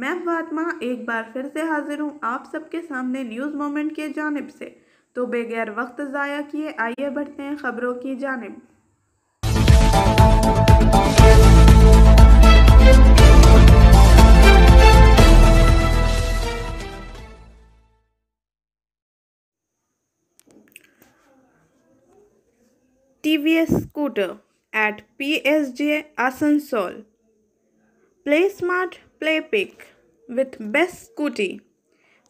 मैं फातमा एक बार फिर से हाजिर हूँ आप सबके सामने न्यूज़ मोमेंट के जानब से तो बगैर वक्त ज़ाया किए आइए बढ़ते हैं ख़बरों की जानब TVS scooter at PSJ Asansol. Play smart, play pick with best scooty.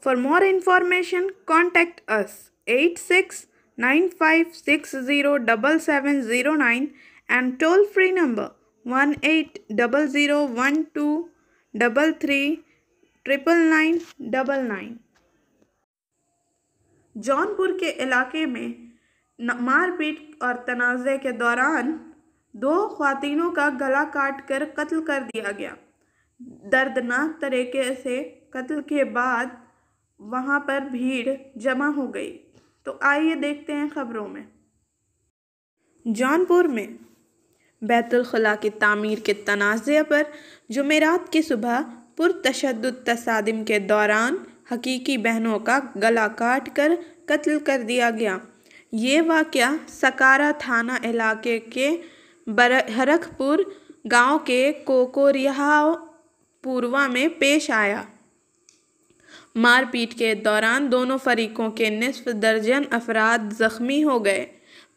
For more information, contact us 8695607709 and toll free number 180012339999. Jaunpur के इलाके में मारपीट और तनाज़े के दौरान दो खातिनों का गला काट कर कत्ल कर दिया गया दर्दनाक तरीके से कत्ल के बाद वहाँ पर भीड़ जमा हो गई तो आइए देखते हैं ख़बरों में जौनपुर में बैतुलखला की तामीर के तनाज़े पर जुमेरात की सुबह पुरतशद तसादम के दौरान हकीकी बहनों का गला काट कर कत्ल कर दिया गया ये वाक़ सकारा थाना इलाके के बरहरखपुर गांव के कोकोरिया पूर्वा में पेश आया मारपीट के दौरान दोनों फरीकों के निसफ दर्जन अफराद ज़ख्मी हो गए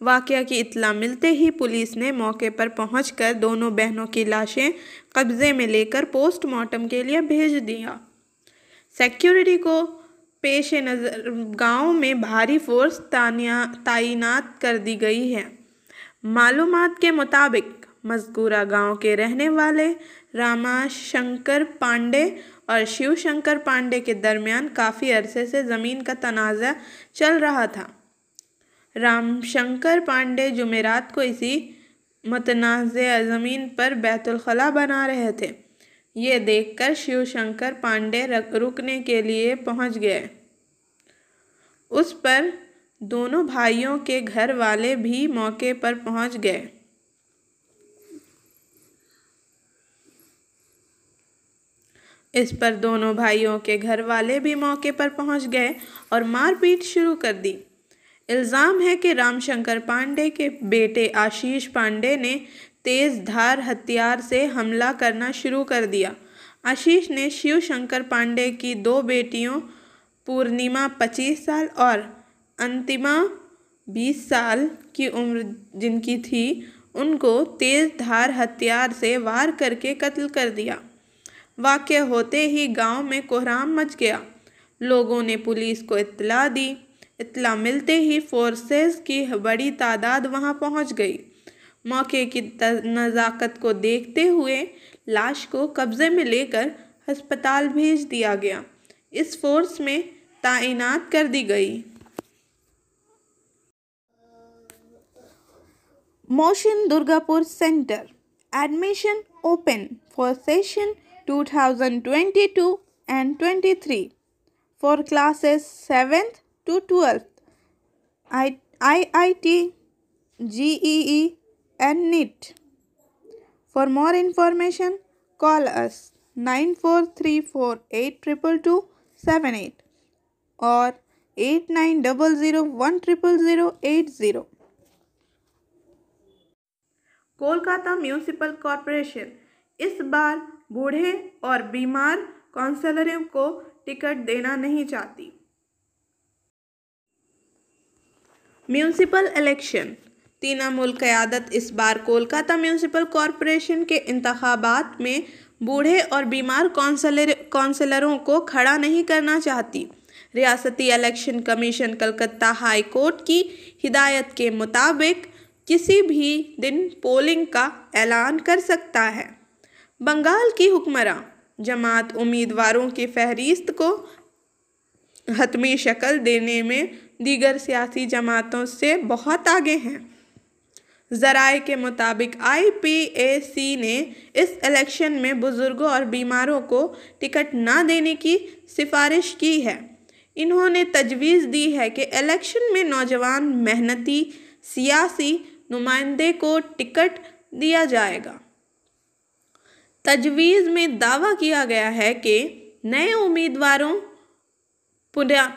वाक़ की इतला मिलते ही पुलिस ने मौके पर पहुँच कर दोनों बहनों की लाशें कब्ज़े में लेकर पोस्टमार्टम के लिए भेज दिया सिक्योरिटी को पेश नज़र गाँव में भारी फोर्स तैनात कर दी गई है मालूम के मुताबिक मजकूरा गांव के रहने वाले रामाशंकर पांडे और शिव शंकर पांडे के दरमियान काफ़ी अरसे से ज़मीन का तनाज़ा चल रहा था रामशंकर पांडे जुमेरात को इसी मतनाज़ ज़मीन पर बैतुलखला बना रहे थे ये देखकर शिव शंकर पांडे रुकने के लिए पहुंच गए उस पर दोनों भाइयों के घर वाले भी मौके पर पहुंच गए इस पर दोनों भाइयों के घर वाले भी मौके पर पहुंच गए और मारपीट शुरू कर दी इल्ज़ाम है कि रामशंकर पांडे के बेटे आशीष पांडे ने तेज़ धार हथियार से हमला करना शुरू कर दिया आशीष ने शिव शंकर पांडे की दो बेटियों पूर्णिमा पच्चीस साल और अंतिमा बीस साल की उम्र जिनकी थी उनको तेज़ धार हथियार से वार करके कत्ल कर दिया वाक़ होते ही गांव में कोहराम मच गया लोगों ने पुलिस को इतला दी इतला मिलते ही फोर्सेस की बड़ी तादाद वहां पहुंच गई मौके की नज़ाकत को देखते हुए लाश को कब्ज़े में लेकर अस्पताल भेज दिया गया इस फोर्स में तैनात कर दी गई Motion Durgapur centre admission open for session 2022 and 23 for classes 7th to 12th. IIT, GEE and N I T. For more information, call us nine four three four eight triple two seven eight or 8900100080. Kolkata municipal corporation इस बार बूढ़े और बीमार काउंसलरों को ticket देना नहीं चाहती municipal election Trinamool क़्यादत इस बार कोलकाता म्यूनसिपल कॉरपोरेशन के इंतबात में बूढ़े और बीमार कौंसलर कौंसलरों को खड़ा नहीं करना चाहती रियासती election commission Calcutta high court की हिदायत के मुताबिक किसी भी दिन पोलिंग का ऐलान कर सकता है बंगाल की हुक्मर जमात उम्मीदवारों की फहरिस्त को हतमी शक्ल देने में दीगर सियासी जमातों से बहुत आगे हैं ज़राए के मुताबिक आईपीएसी ने इस इलेक्शन में बुज़ुर्गों और बीमारों को टिकट ना देने की सिफारिश की है इन्होंने तजवीज़ दी है कि इलेक्शन में नौजवान मेहनती सियासी नुमाइंदे को टिकट दिया जाएगा तजवीज़ में दावा किया गया है कि नए उम्मीदवारों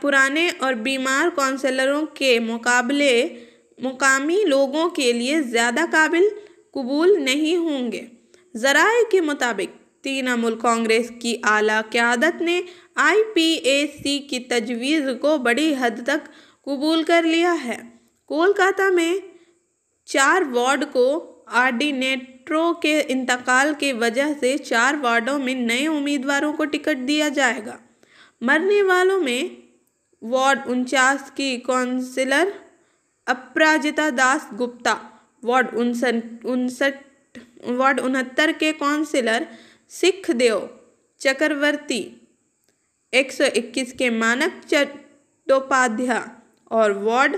पुराने और बीमार काउंसलरों के मुकाबले मुकामी लोगों के लिए ज़्यादा काबिल कबूल नहीं होंगे ज़राए के मुताबिक तृणमूल कांग्रेस की आला क्यादत ने आईपीएसी की तजवीज़ को बड़ी हद तक कबूल कर लिया है कोलकाता में चार वार्ड को आर्डिनेट ट्रो के इंतकाल के वजह से चार वार्डों में नए उम्मीदवारों को टिकट दिया जाएगा मरने वालों में वार्ड उनचास की काउंसिलर अपराजिता दास गुप्ता वार्ड उनसठ उनसठ वार्ड उनहत्तर के काउंसिलर सिख देव चक्रवर्ती 121 के मानक चट्टोपाध्याय और वार्ड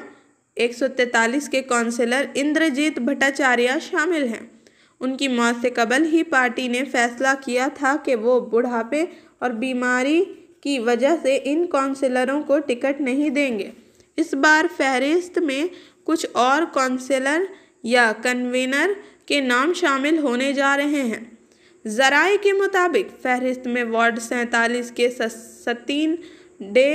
143 के काउंसिलर इंद्रजीत भट्टाचार्य शामिल हैं उनकी मौत से कबल ही पार्टी ने फैसला किया था कि वो बुढ़ापे और बीमारी की वजह से इन काउंसिलरों को टिकट नहीं देंगे इस बार फहरिस्त में कुछ और काउंसिलर या कन्वीनर के नाम शामिल होने जा रहे हैं जराए के मुताबिक फहरिस्त में वार्ड सैंतालीस के सतीन डे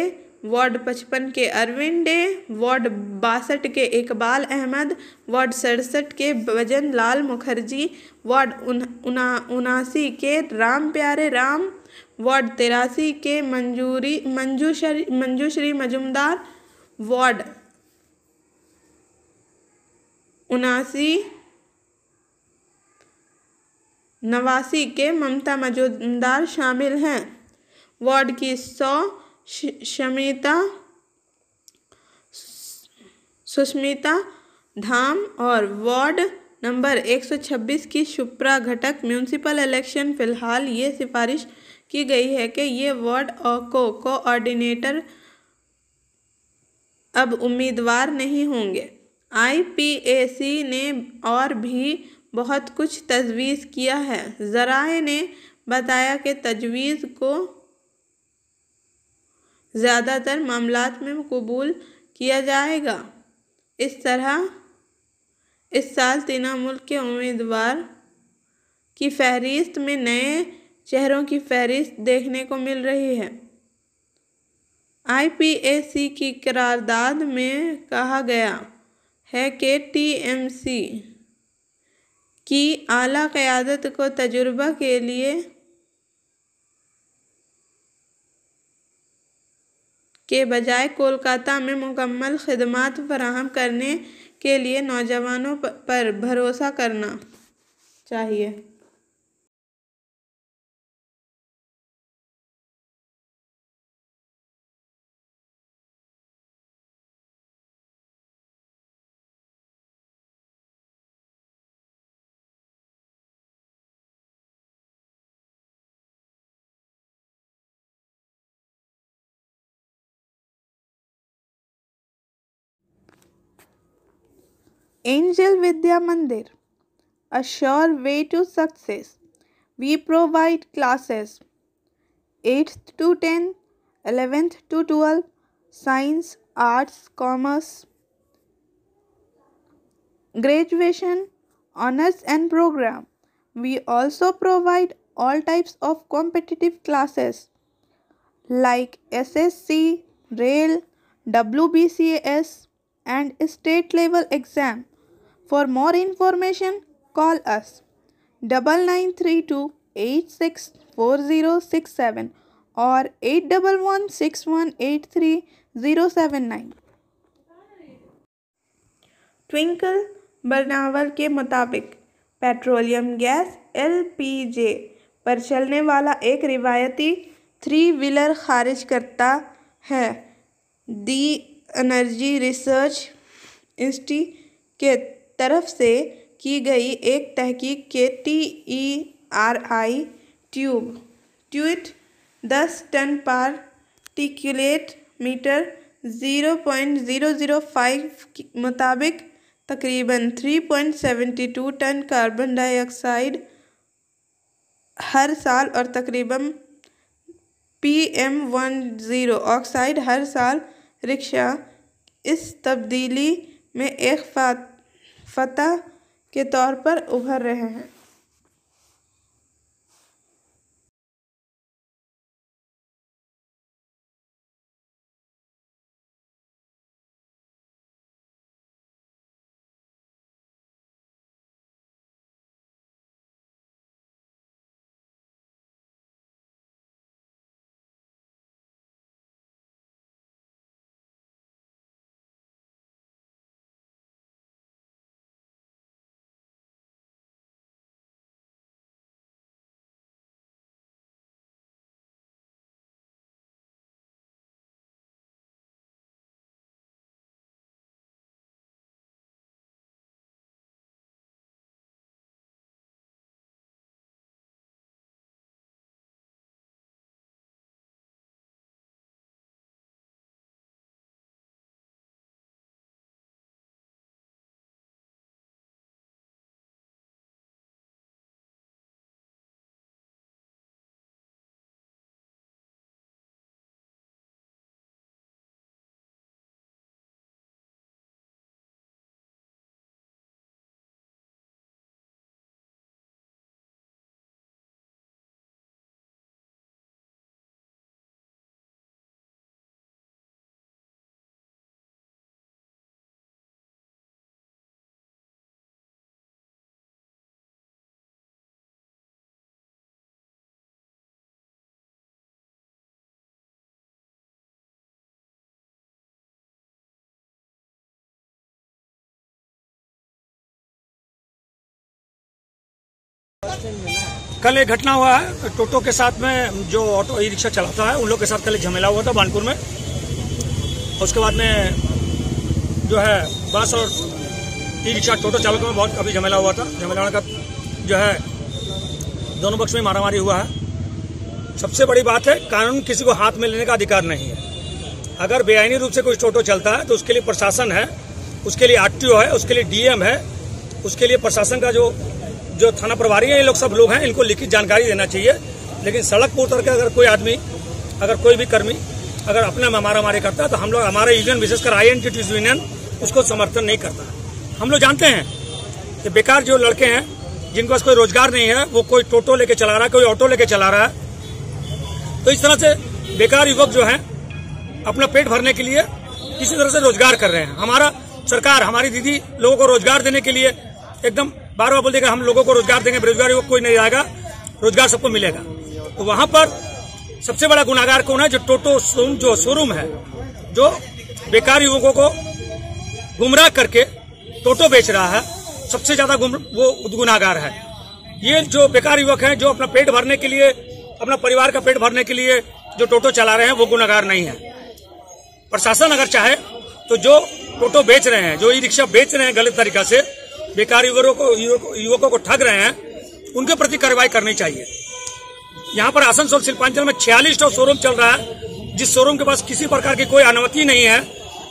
वार्ड पचपन के अरविंद डे वार्ड बासठ के इकबाल अहमद वार्ड सड़सठ के भजन लाल मुखर्जी वार्ड उना उनासी के राम प्यारे राम वार्ड तिरासी के मंजूरी मंजूश्री मंजूश्री मजुमदार वार्ड उनासी नवासी के ममता मजुमदार शामिल हैं वार्ड की सौ शमिता सुष्मिता धाम और वार्ड नंबर 126 की शुप्रा घटक म्यूनसिपल इलेक्शन फिलहाल ये सिफारिश की गई है कि ये वार्ड को कोऑर्डिनेटर अब उम्मीदवार नहीं होंगे आईपीएसी ने और भी बहुत कुछ तजवीज़ किया है ज़राए ने बताया कि तजवीज़ को ज़्यादातर मामलों में कबूल किया जाएगा इस तरह इस साल मुल्क के उम्मीदवार की फहरिस्त में नए चेहरों की फहरिस्त देखने को मिल रही है आईपीएसी की करारदाद में कहा गया है कि टीएमसी की आला क़्यादत को तजुर्बा के लिए के बजाय कोलकाता में मुकम्मल खदमात फराहम करने के लिए नौजवानों पर भरोसा करना चाहिए Angel Vidya Mandir, a sure way to success. We provide classes 8th to 10, 11th to 12, science, arts, commerce, graduation, honors, and program. We also provide all types of competitive classes like SSC, RAIL, WBCS, and state level exam. For more information, call us 9932864067 or 8116183079. Twinkle Barnwal के मुताबिक petroleum gas LPG पर चलने वाला एक रिवायती three wheeler खारिज करता है दी एनर्जी रिसर्च इंस्टीट्यूट तरफ से की गई एक तहकीक के टी ई आर आई ट्यूब ट्यूट दस ton particulate meter zero point zero zero five मुताबिक तकरीबन three point seventy two ton carbon dioxide हर साल और तकरीबन P M one zero oxide हर साल रिक्शा इस तब्दीली में एक फात फतह के तौर पर उभर रहे हैं कल एक घटना हुआ है टोटो के साथ में जो ऑटो ई रिक्शा चलाता है उन लोग के साथ कल एक झमेला हुआ था बानपुर में उसके बाद में जो है बस और ई रिक्शा टोटो चालकों में बहुत अभी झमेला हुआ था झमेला का जो है दोनों पक्ष में मारामारी हुआ है सबसे बड़ी बात है कानून किसी को हाथ में लेने का अधिकार नहीं है अगर बेआईनी रूप से कोई टोटो चलता है तो उसके लिए प्रशासन है उसके लिए आर है उसके लिए डीएम है उसके लिए प्रशासन का जो जो थाना प्रभारी हैं ये लोग सब लोग हैं इनको लिखित जानकारी देना चाहिए लेकिन सड़क पर उतर के अगर कोई आदमी अगर कोई भी कर्मी अगर अपने में हमारा मारे करता है तो हम लोग हमारा यूनियन विशेषकर आई एन यूनियन उसको समर्थन नहीं करता हम लोग जानते हैं कि बेकार जो लड़के हैं जिनके पास कोई रोजगार नहीं है वो कोई टोटो लेके चला रहा है कोई ऑटो लेके चला रहा है तो इस तरह से बेकार युवक जो है अपना पेट भरने के लिए किसी तरह से रोजगार कर रहे हैं हमारा सरकार हमारी दीदी लोगों को रोजगार देने के लिए एकदम बार बार बोल देगा हम लोगों को रोजगार देंगे बेरोजगारी को कोई नहीं आएगा रोजगार सबको मिलेगा तो वहां पर सबसे बड़ा गुनागार कौन है जो टोटो शोरूम जो शोरूम है जो बेकार युवकों को गुमराह करके टोटो बेच रहा है सबसे ज्यादा वो गुनागार है ये जो बेकार युवक है जो अपना पेट भरने के लिए अपना परिवार का पेट भरने के लिए जो टोटो चला रहे हैं वो गुनागार नहीं है प्रशासन अगर चाहे तो जो टोटो बेच रहे हैं जो ई रिक्शा बेच रहे हैं गलत तरीका से बेकार युवकों युवकों को ठग रहे हैं उनके प्रति कार्रवाई करनी चाहिए यहाँ पर आसनसोल शिल्पांचल में छियालीस टो शोरूम चल रहा है जिस शोरूम के पास किसी प्रकार की कोई अनुमति नहीं है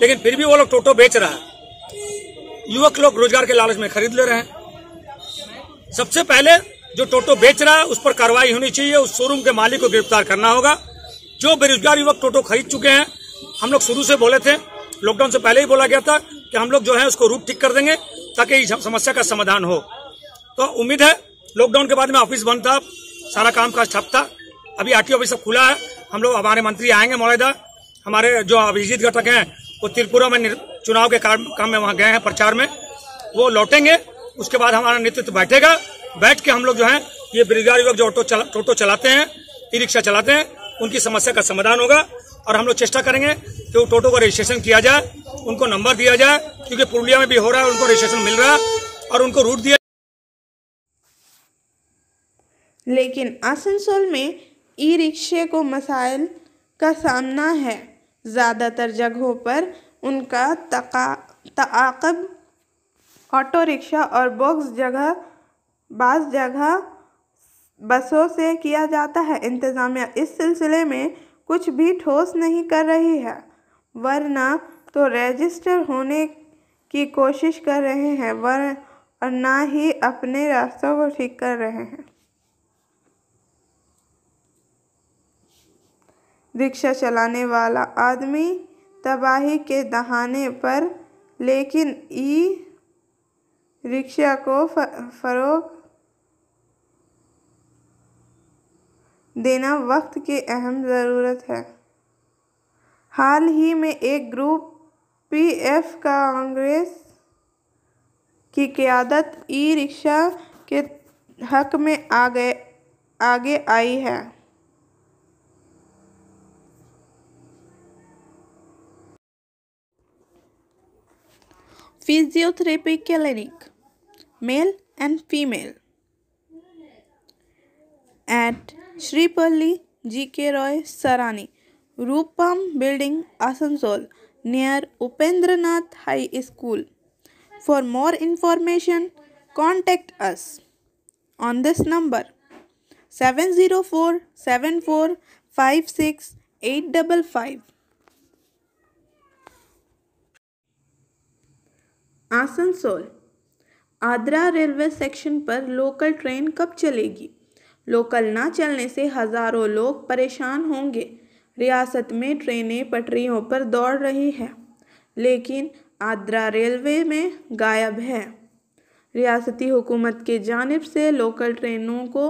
लेकिन फिर भी वो लोग टोटो बेच रहा है युवक लोग रोजगार के लालच में खरीद ले रहे हैं सबसे पहले जो टोटो बेच रहा है उस पर कार्रवाई होनी चाहिए उस शोरूम के मालिक को गिरफ्तार करना होगा जो बेरोजगार युवक टोटो खरीद चुके हैं हम लोग शुरू से बोले थे लॉकडाउन से पहले ही बोला गया था कि हम लोग जो है उसको रूट ठीक कर देंगे ताकि समस्या का समाधान हो तो उम्मीद है लॉकडाउन के बाद में ऑफिस बंद था सारा काम काज ठप था अभी आर ऑफिस सब खुला है हम लोग हमारे मंत्री आएंगे मौलदा हमारे जो अभिजीत घटक हैं वो त्रिपुरा में चुनाव के काम में वहाँ गए हैं प्रचार में वो लौटेंगे उसके बाद हमारा नेतृत्व बैठेगा बैठ के हम लोग जो है ये बेरोजगार युवक जो ऑटो चला, चलाते हैं ई रिक्शा चलाते हैं उनकी समस्या का समाधान होगा और हम लोग चेष्टा करेंगे कि वो टोटो का रजिस्ट्रेशन किया जाए उनको नंबर दिया जाए क्योंकि पुरुलिया में भी हो रहा है उनको रजिस्ट्रेशन मिल रहा है और उनको रूट दिया लेकिन आसनसोल में ई रिक्शे को मसाइल का सामना है ज़्यादातर जगहों पर उनका तकाब ऑटो रिक्शा और बॉक्स जगह बस जगह बसों से किया जाता है इंतज़ामिया इस सिलसिले में कुछ भी ठोस नहीं कर रही है वरना तो रजिस्टर होने की कोशिश कर रहे हैं वर और ना ही अपने रास्तों को ठीक कर रहे हैं रिक्शा चलाने वाला आदमी तबाही के दहाने पर लेकिन ई रिक्शा को फरोख देना वक्त की अहम ज़रूरत है हाल ही में एक ग्रुप पीएफ का कांग्रेस की क्यादत ई रिक्शा के हक में आगे आगे आई है physiotherapy clinic male and female at Sripally G K Roy Sarani Rupam building Asansol near Upendra Nath high school for more information contact us on this number seven zero four seven four five six eight double five Asansol Adra railway section पर local train कब चलेगी local ना चलने से हज़ारों लोग परेशान होंगे रियासत में ट्रेनें पटरियों पर दौड़ रही है लेकिन आद्रा रेलवे में गायब है रियासती हुकूमत के जानब से लोकल ट्रेनों को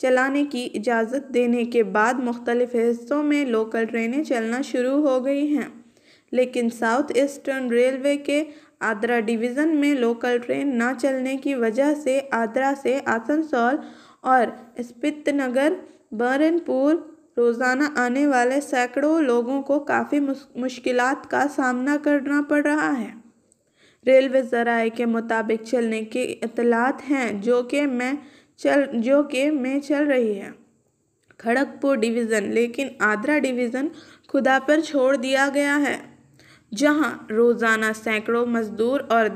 चलाने की इजाज़त देने के बाद मुख्तलिफ़ हिस्सों में लोकल ट्रेनें चलना शुरू हो गई हैं लेकिन साउथ ईस्टर्न रेलवे के आद्रा डिवीज़न में लोकल ट्रेन ना चलने की वजह से आद्रा से आसनसोल और नगर बरनपुर रोज़ाना आने वाले सैकड़ों लोगों को काफ़ी मुश्किल का सामना करना पड़ रहा है रेलवे ज़राए के मुताबिक चलने की इतलात हैं जो कि मैं चल जो कि मैं चल रही है खड़गपुर डिवीज़न लेकिन आगरा डिवीज़न खुदा पर छोड़ दिया गया है जहां रोज़ाना सैकड़ों मज़दूर और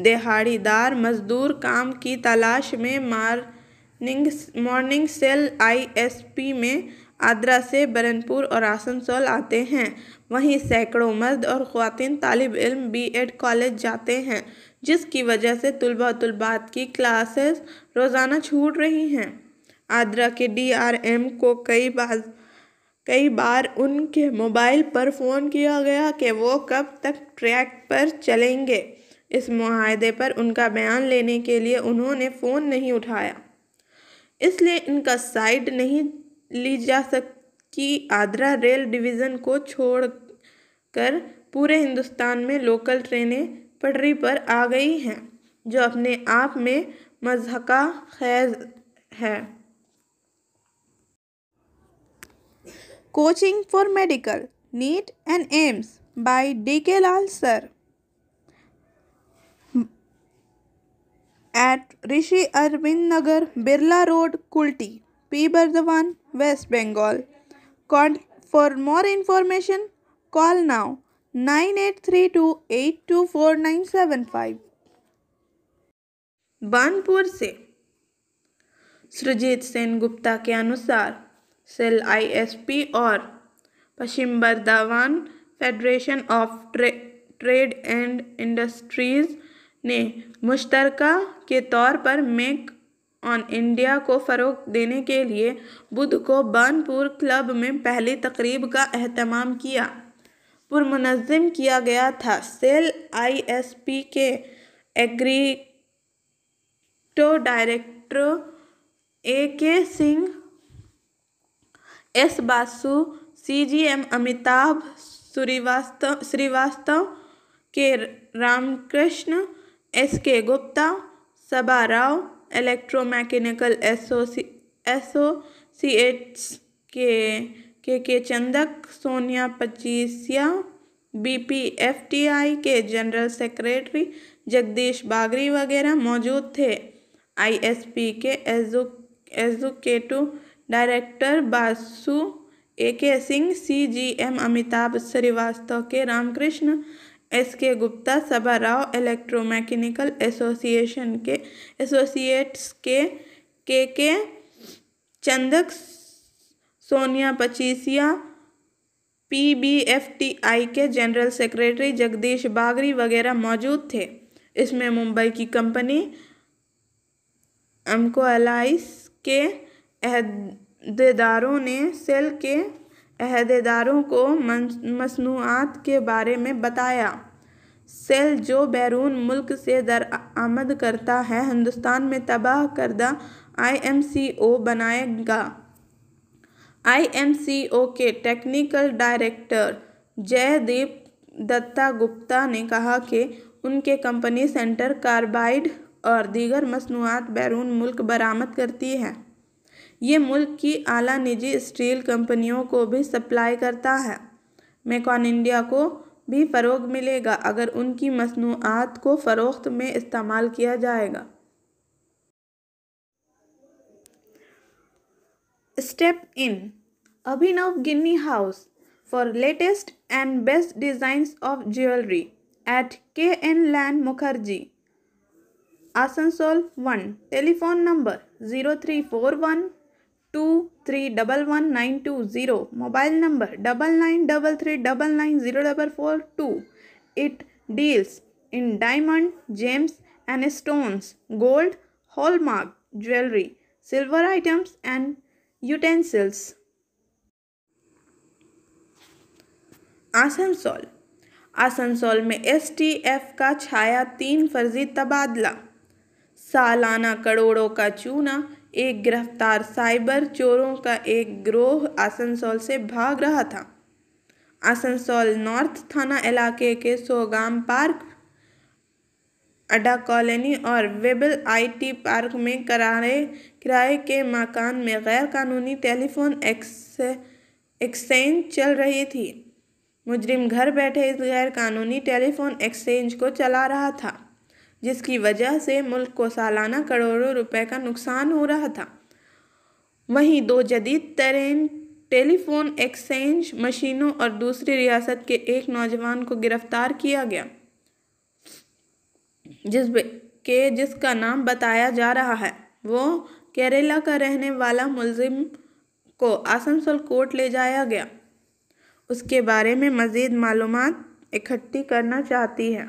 दिहाड़ीदार मजदूर काम की तलाश में मार्निंग मॉर्निंग सेल आईएसपी में आद्रा से बरनपुर और आसनसोल आते हैं वहीं सैकड़ों मर्द और ख़वान तालब इल्म बीएड कॉलेज जाते हैं जिसकी वजह से तलबा तलबात की क्लासेस रोज़ाना छूट रही हैं आद्रा के डीआरएम को कई बार कई बार उनके मोबाइल पर फ़ोन किया गया कि वो कब तक ट्रैक पर चलेंगे इस माहदे पर उनका बयान लेने के लिए उन्होंने फ़ोन नहीं उठाया इसलिए इनका साइड नहीं ली जा सकती आगरा रेल डिवीज़न को छोड़कर पूरे हिंदुस्तान में लोकल ट्रेनें पटरी पर आ गई हैं जो अपने आप में मजहका खैज है coaching for medical NEET and AIIMS by D K Lal sir at Rishi Aurobindo Nagar Birla road Kulti P Burdwan west Bengal for more information call now nine eight three two eight two four nine seven five Banpur से सुरजीत सेन गुप्ता के अनुसार सेल आईएसपी और Paschim Bardhaman federation of ट्रे, trade and industries ने मुश्तरका के तौर पर मेक ऑन इंडिया को फ़रोग देने के लिए बुध को बानपुर क्लब में पहली तकरीब का अहतमाम किया पुरमनज़म किया गया था सेल आईएसपी के एग्रीटो director A K Singh S Basu C G M Amitabh Srivastava Srivastava K Ramakrishna S K Gupta Sabha Rao electromechanical एसोसी एसोसिएट्स के K K Chandak Sonia Pachisia B P F T I के जनरल सेक्रेटरी जगदीश बागरी वगैरह मौजूद थे आई एस पी के एजु executive director Basu A K Singh C G M Amitabh Srivastava K Ramakrishna S K Gupta Sabha Rao electromechanical association के associates के K K Chandak Sonia Pachisia P B F T I के general secretary Jagdish बागरी वगैरह मौजूद थे इसमें मुंबई की कंपनी अम्को के अहदेदारों ने सेल के अहदेदारों को मसनूआत के बारे में बताया सेल जो बैरून मुल्क से दर आमद करता है हिंदुस्तान में तबाह करदा आईएमसीओ बनाएगा आईएमसीओ के टेक्निकल डायरेक्टर जयदीप दत्ता गुप्ता ने कहा कि उनके कंपनी सेंटर कार्बाइड और दीगर मसनूआत बैरून मुल्क बरामद करती है ये मुल्क की आला निजी स्टील कंपनियों को भी सप्लाई करता है मेकॉन इंडिया को भी फ़रोग मिलेगा अगर उनकी मसनूआत को फ़रोख्त में इस्तेमाल किया जाएगा step in Abhinav Ginni house for latest and best designs of jewellery at K N land Mukherjee Asansol one telephone number zero three four one two three double one nine two zero mobile number double nine double three double nine zero double four two it deals in diamond gems and stones gold hallmark jewellery silver items and utensils Asansol Asansol में S T F का छाया तीन फर्जी तबादला सालाना करोड़ों का चूना एक गिरफ्तार साइबर चोरों का एक ग्रोह आसनसोल से भाग रहा था आसनसोल नॉर्थ थाना इलाके के सोगाम पार्क अड्डा कॉलोनी और वेबल आईटी पार्क में करारे किराए के मकान में गैर कानूनी टेलीफोन एक्सचेंज चल रही थी मुजरिम घर बैठे इस गैर कानूनी टेलीफोन एक्सचेंज को चला रहा था जिसकी वजह से मुल्क को सालाना करोड़ों रुपए का नुकसान हो रहा था वहीं दो जदीद तरीन टेलीफोन एक्सचेंज मशीनों और दूसरी रियासत के एक नौजवान को गिरफ्तार किया गया जिस के जिसका नाम बताया जा रहा है वो केरला का रहने वाला मुलजिम को आसनसोल कोर्ट ले जाया गया उसके बारे में मज़ीद मालूम इकट्ठी करना चाहती है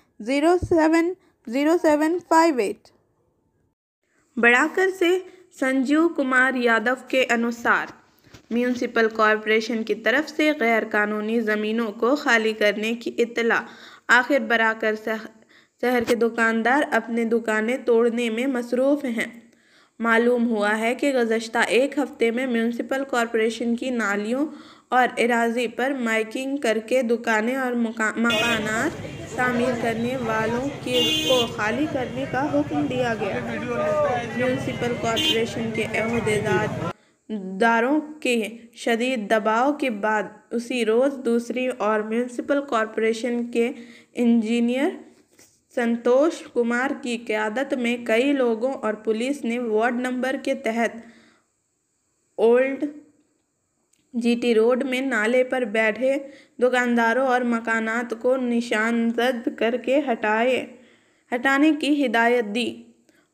zero seven zero seven five eight Barakar से संजीव कुमार यादव के अनुसार म्यूनसिपल कॉरपोरेशन की तरफ से गैर कानूनी ज़मीनों को खाली करने की इतला आखिर बराकर शहर के दुकानदार अपने दुकानें तोड़ने में मसरूफ़ हैं मालूम हुआ है कि गुजशत एक हफ़्ते में म्यूनसिपल कॉरपोरेशन की नालियों और एराजी पर माइकिंग करके दुकानें और मकाना तामीर करने वालों के को खाली करने का हुक्म दिया गया म्यूनसिपल कॉरपोरेशन के अहदेदार दारों के शदीद दबाव के बाद उसी रोज़ दूसरी और म्यूनसिपल कॉरपोरेशन के इंजीनियर संतोष कुमार की क्यादत में कई लोगों और पुलिस ने वार्ड नंबर के तहत ओल्ड जीटी रोड में नाले पर बैठे दुकानदारों और मकानात को निशानजद करके हटाए हटाने की हिदायत दी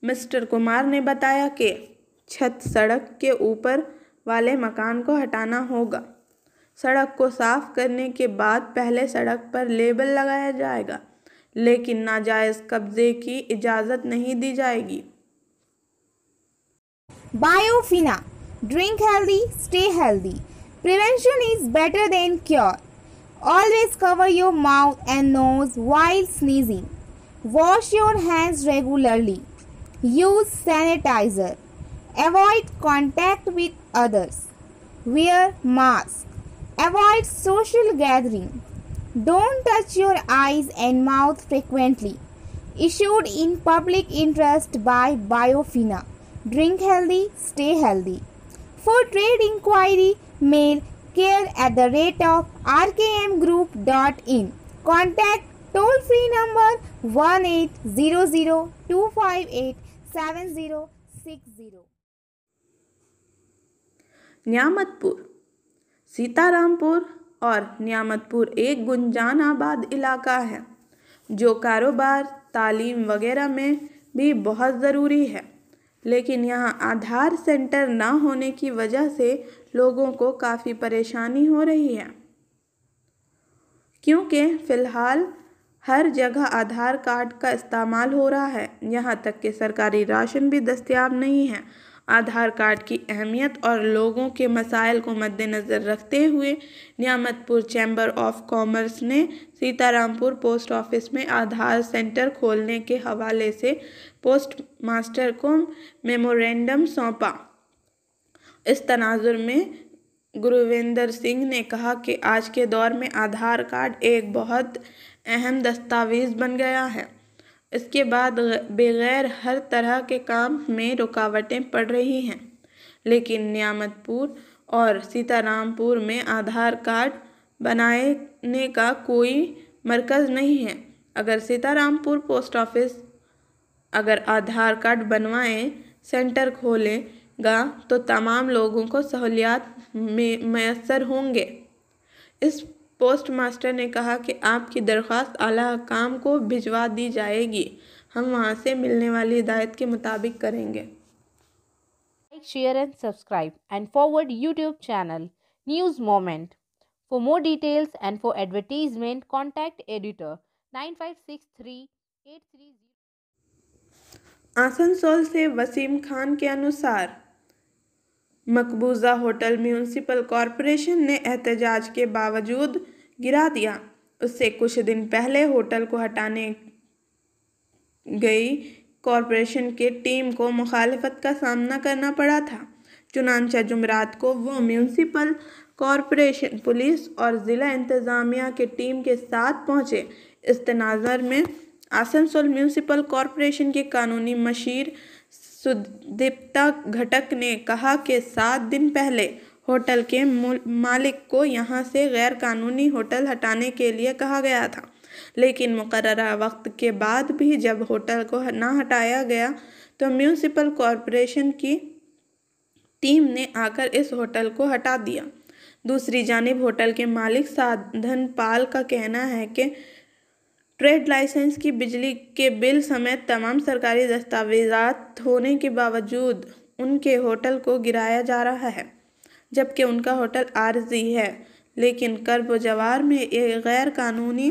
मिस्टर कुमार ने बताया कि छत सड़क के ऊपर वाले मकान को हटाना होगा सड़क को साफ करने के बाद पहले सड़क पर लेबल लगाया जाएगा लेकिन नाजायज़ कब्ज़े की इजाज़त नहीं दी जाएगी Biofina drink healthy stay healthy Prevention is better than cure. Always cover your mouth and nose while sneezing. Wash your hands regularly. Use sanitizer. Avoid contact with others. Wear mask. Avoid social gathering. Don't touch your eyes and mouth frequently. Issued in public interest by Biofina. Drink healthy, stay healthy. For trade inquiry, mail care at the rate of rkmgroup.in. Contact toll free number 1800 Niyamatpur Sitarampur और नियामतपुर एक गुंजान आबाद इलाका है जो कारोबार तालीम वगैरह में भी बहुत ज़रूरी है लेकिन यहाँ आधार सेंटर ना होने की वजह से लोगों को काफ़ी परेशानी हो रही है क्योंकि फ़िलहाल हर जगह आधार कार्ड का इस्तेमाल हो रहा है यहाँ तक कि सरकारी राशन भी दस्तियाब नहीं है आधार कार्ड की अहमियत और लोगों के मसाइल को मद्देनज़र रखते हुए नियामतपुर चैम्बर ऑफ कॉमर्स ने सीतारामपुर पोस्ट ऑफिस में आधार सेंटर खोलने के हवाले से पोस्ट मास्टर को मेमोरेंडम सौंपा इस तनाजुर में गुरुविंदर सिंह ने कहा कि आज के दौर में आधार कार्ड एक बहुत अहम दस्तावेज़ बन गया है इसके बाद बगैर हर तरह के काम में रुकावटें पड़ रही हैं लेकिन नियामतपुर और सीतारामपुर में आधार कार्ड बनाने का कोई मरकज़ नहीं है अगर सीतारामपुर पोस्ट ऑफिस अगर आधार कार्ड बनवाएं सेंटर खोलें गा तो तमाम लोगों को सहूलियात मैसर होंगे इस पोस्ट मास्टर ने कहा कि आपकी दरख्वास्त आला हकाम को भिजवा दी जाएगी हम वहाँ से मिलने वाली हिदायत के मुताबिक करेंगे like share and subscribe and forward YouTube channel news moment For more details and for advertisement, contact editor 956383. Asansol से वसीम खान के अनुसार मकबूजा होटल म्यूनसिपल कॉरपोरेशन ने एहतजाज के बावजूद गिरा दिया उससे कुछ दिन पहले होटल को हटाने गई कॉरपोरेशन के टीम को मुखालफत का सामना करना पड़ा था चुनानचा जुमरात को वो म्यूनसिपल कॉरपोरेशन पुलिस और ज़िला इंतज़ामिया के टीम के साथ पहुँचे इस तनाज़र में आसनसोल म्यूनसिपल कॉरपोरेशन के कानूनी मशीर सुदीप्ता घटक ने कहा कि सात दिन पहले होटल के मालिक को यहां से गैरकानूनी होटल हटाने के लिए कहा गया था लेकिन मुकर वक्त के बाद भी जब होटल को ना हटाया गया तो म्यूनसिपल कॉरपोरेशन की टीम ने आकर इस होटल को हटा दिया दूसरी जानब होटल के मालिक साधन पाल का कहना है कि ट्रेड लाइसेंस की बिजली के बिल समेत तमाम सरकारी दस्तावेजात होने के बावजूद उनके होटल को गिराया जा रहा है जबकि उनका होटल आरजी है लेकिन कर्ब जवार में एक गैर कानूनी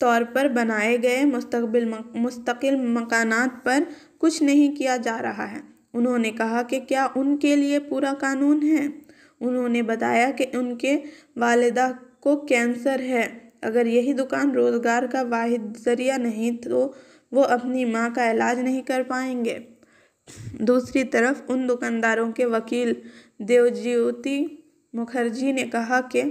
तौर पर बनाए गए मुस्तबिल मुस्तकिल मकान पर कुछ नहीं किया जा रहा है उन्होंने कहा कि क्या उनके लिए पूरा कानून है उन्होंने बताया कि उनके वालदा को कैंसर है अगर यही दुकान रोज़गार का वाहि ज़रिया नहीं तो वो अपनी माँ का इलाज नहीं कर पाएंगे दूसरी तरफ उन दुकानदारों के वकील देवज्योति मुखर्जी ने कहा कि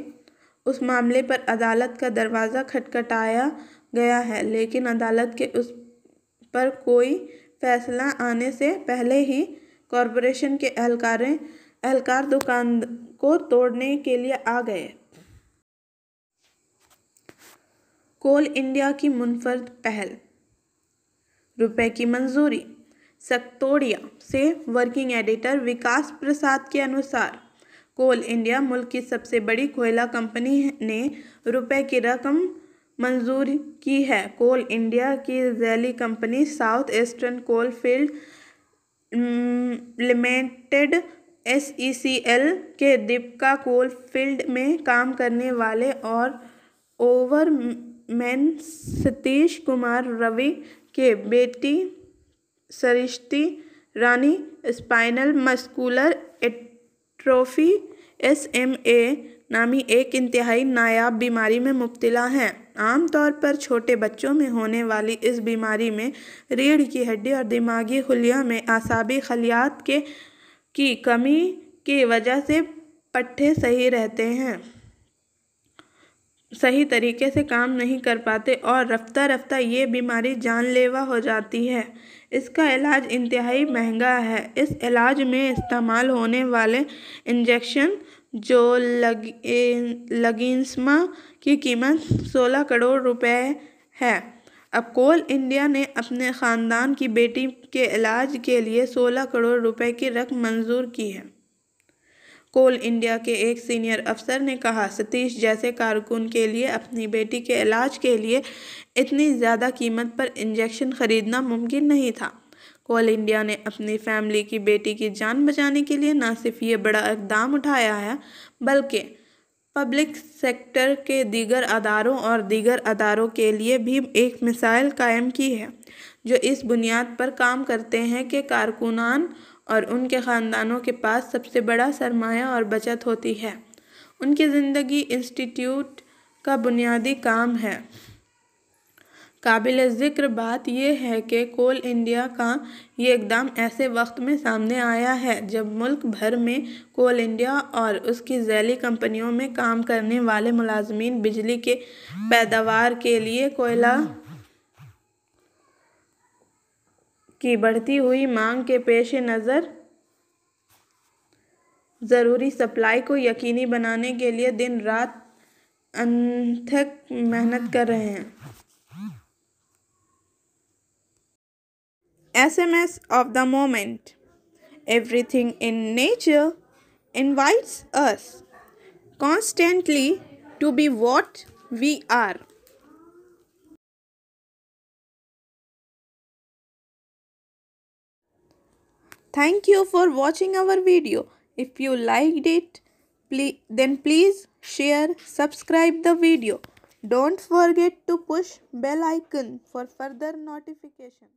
उस मामले पर अदालत का दरवाज़ा खटखटाया गया है लेकिन अदालत के उस पर कोई फैसला आने से पहले ही कॉरपोरेशन के एहलकारें एहलकार दुकान को तोड़ने के लिए आ गए कोल इंडिया की मुनफर्द पहल रुपए की मंजूरी सक्तोड़िया से वर्किंग एडिटर विकास प्रसाद के अनुसार कोल इंडिया मुल्क की सबसे बड़ी कोयला कंपनी ने रुपए की रकम मंजूर की है कोल इंडिया की जैली company south eastern coal field limited S E C L के दीपका कोल फील्ड में काम करने वाले और ओवर मैन सतीश कुमार रवि के बेटी Srishti Rani spinal muscular atrophy S M A नामी एक इंतहाई नायाब बीमारी में मुब्तला है आमतौर पर छोटे बच्चों में होने वाली इस बीमारी में रीढ़ की हड्डी और दिमागी खलिया में आसाबी खलियात के की कमी की वजह से पट्टे सही रहते हैं सही तरीके से काम नहीं कर पाते और रफ़्ता रफ़्ता ये बीमारी जानलेवा हो जाती है इसका इलाज इंतहाई महंगा है इस इलाज में इस्तेमाल होने वाले इंजेक्शन जो लग लगिनसमा की कीमत सोलह करोड़ रुपए है अब कोल इंडिया ने अपने ख़ानदान की बेटी के इलाज के लिए सोलह करोड़ रुपए की रकम मंजूर की है कोल इंडिया के एक सीनियर अफसर ने कहा सतीश जैसे कारकुन के लिए अपनी बेटी के इलाज के लिए इतनी ज़्यादा कीमत पर इंजेक्शन खरीदना मुमकिन नहीं था कोल इंडिया ने अपनी फैमिली की बेटी की जान बचाने के लिए न सिर्फ ये बड़ा इकदाम उठाया है बल्कि पब्लिक सेक्टर के दीगर अदारों और दीगर अदारों के लिए भी एक मिसाइल कायम की है जो इस बुनियाद पर काम करते हैं कि कारकुनान और उनके ख़ानदानों के पास सबसे बड़ा सरमाया और बचत होती है उनकी ज़िंदगी इंस्टीट्यूट का बुनियादी काम है काबिल ज़िक्र बात यह है कि कोल इंडिया का ये इकदाम ऐसे वक्त में सामने आया है जब मुल्क भर में कोल इंडिया और उसकी जैली कंपनियों में काम करने वाले मुलाजमीन बिजली के पैदावार के लिए कोयला की बढ़ती हुई मांग के पेश नज़र ज़रूरी सप्लाई को यकीनी बनाने के लिए दिन रात अनथक मेहनत कर रहे हैं S M S of the moment everything in nature invites us constantly to be what we are Thank you for watching our video. If you liked it, please, then please share, subscribe the video. Don't forget to push bell icon for further notification.